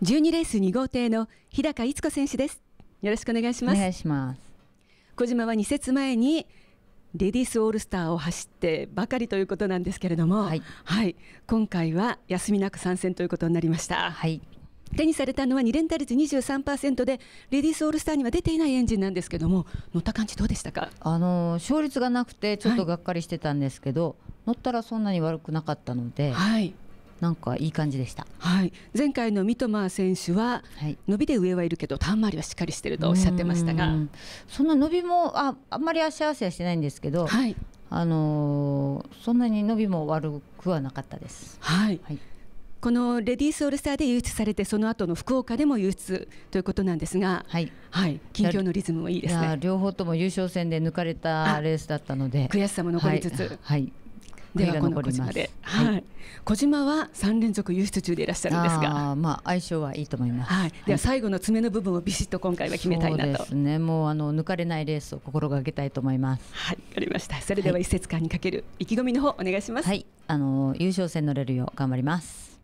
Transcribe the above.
十二レース二号艇の日高逸子選手ですよろしくお願いしますお願いします小島は2節前にレディースオールスターを走ってばかりということなんですけれども、はい、はい、今回は休みなく参戦ということになりました。はい、手にされたのは2連打率23%でレディースオールスターには出ていないエンジンなんですけども乗った感じどうでしたかあの勝率がなくてちょっとがっかりしてたんですけど、はい、乗ったらそんなに悪くなかったので、はい、なんかいい感じでした。はい、前回の三笘選手は、はい、伸びで上はいるけど、ターン回りはしっかりしてるとおっしゃってましたが。その伸びも、あ、あんまり足合わせはしてないんですけど。はい、あのー、そんなに伸びも悪くはなかったです。はい。はいこのレディースオールスターで輸出されてその後の福岡でも輸出ということなんですが、はい、はい、近況のリズムもいいですね。両方とも優勝戦で抜かれたレースだったので、悔しさも残りつつ、はい、はい、ではこの小島で、はい、はい、小島は三連続輸出中でいらっしゃるんですが、あまあ相性はいいと思います。はい、では最後の爪の部分をビシッと今回は決めたいなと。そうですね。もうあの抜かれないレースを心がけたいと思います。はい、わかりました。それでは一節間にかける意気込みの方お願いします。はい、あの優勝戦乗れるよう頑張ります。